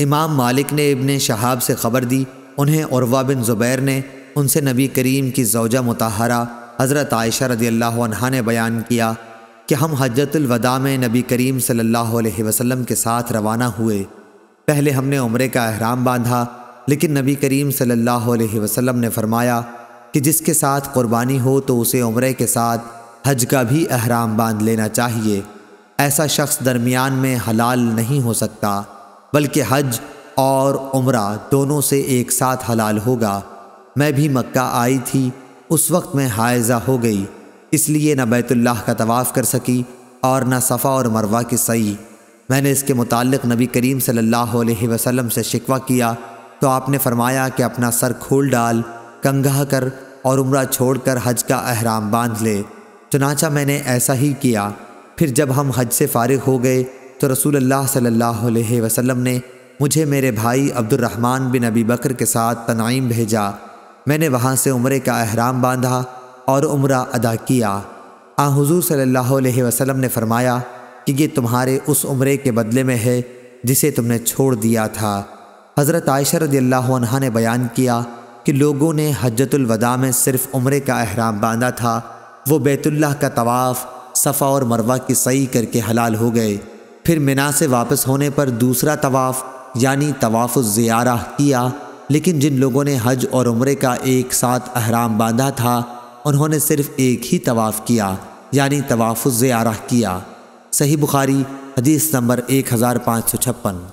इमाम मालिक ने इबन शहाब से ख़बर दी उन्हें औरवा बिन ज़ुबैर ने उनसे नबी करीम की जौजा मतहरा हज़रत आयशा रदी अल्लाह ने बयान किया कि हम हजतलवदा में नबी करीम सल्लल्लाहु अलैहि वसल्लम के साथ रवाना हुए पहले हमने उम्र का अहराम बांधा लेकिन नबी करीम सल्लल्लाहु अलैहि वसल्लम ने फरमाया कि जिसके साथ क़ुरबानी हो तो उसे उम्र के साथ हज का भी अहराम बांध लेना चाहिए ऐसा शख्स दरमियान में हलाल नहीं हो सकता बल्कि हज और उम्र दोनों से एक साथ हलाल होगा मैं भी मक्का आई थी उस वक्त मैं हायजा हो गई इसलिए न बैतुल्लाह का तवाफ़ कर सकी और न सफ़ा और मरवा की सही मैंने इसके मुतालिक नबी करीम सल्लल्लाहु अलैहि वसल्लम से शिकवा किया तो आपने फरमाया कि अपना सर खोल डाल कंगा कर और उम्र छोड़ कर हज का अहराम बांध ले चनाचा मैंने ऐसा ही किया फिर जब हम हज से फारिग हो गए तो रसूल सल्लल्लाहु अलैहि वसल्लम ने मुझे मेरे भाई अब्दुलरहमान बिन अबी बकर के साथ तनाइम भेजा मैंने वहाँ से उम्र का अहराम बांधा और उम्र अदा किया आ हजूर सल्लल्लाहु अलैहि वसल्लम ने फरमाया कि ये तुम्हारे उस उम्र के बदले में है जिसे तुमने छोड़ दिया था हज़रत आयशा रदी अल्लाह ने बयान किया कि लोगों ने हजतुलवदा में सिर्फ उम्र का अहराम बांधा था वो बैतुल्लाह का तवाफ़ सफ़ा और मरवा की सही करके हलाल हो गए फिर मिना से वापस होने पर दूसरा तवाफ़ यानी तवाफ़ ज़ियारा किया लेकिन जिन लोगों ने हज और उम्र का एक साथ अहराम बांधा था उन्होंने सिर्फ एक ही तवाफ़ किया यानी तवाफ़ ज़ियारा किया सही बुखारी हदीस नंबर एक हज़ार पाँच सौ छप्पन